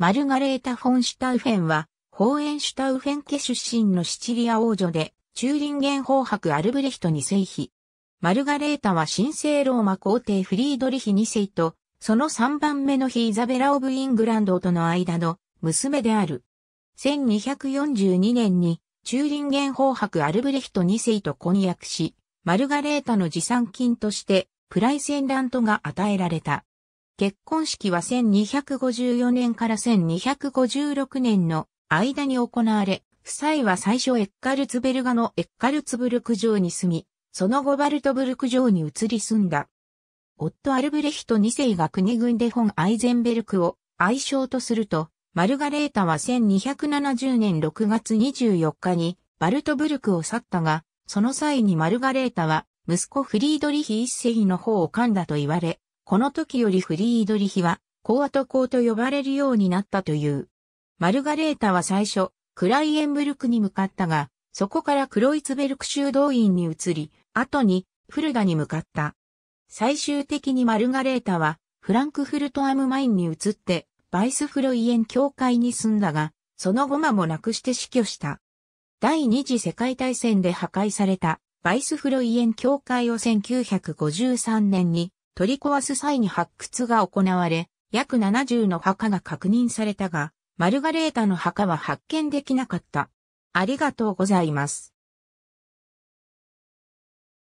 マルガレータ・フォン・シュタウフェンは、ホーエンシュタウフェン家出身のシチリア王女で、チューリンホー法伯アルブレヒト2世妃。マルガレータは神聖ローマ皇帝フリードリヒ2世と、その3番目の日イザベラ・オブ・イングランドとの間の娘である。1242年にチューリンホー法伯アルブレヒト2世と婚約し、マルガレータの持参金としてプライセンラントが与えられた。結婚式は1254年から1256年の間に行われ、夫妻は最初エッカルツベルガのエッカルツブルク城に住み、その後バルトブルク城に移り住んだ。夫アルブレヒト2世が国軍で本アイゼンベルクを愛称とすると、マルガレータは1270年6月24日にバルトブルクを去ったが、その際にマルガレータは息子フリードリヒ一世の方を噛んだと言われ、この時よりフリードリヒは、コアト公と呼ばれるようになったという。マルガレータは最初、クライエンブルクに向かったが、そこからクロイツベルク修道院に移り、後にフルダに向かった。最終的にマルガレータは、フランクフルトアムマインに移って、バイスフロイエン教会に住んだが、その後間もなくして死去した。第二次世界大戦で破壊された、バイスフロイエン教会を1953年に取り壊す際に発掘が行われ、約70の墓が確認されたが、マルガレータの墓は発見できなかった。ありがとうございます。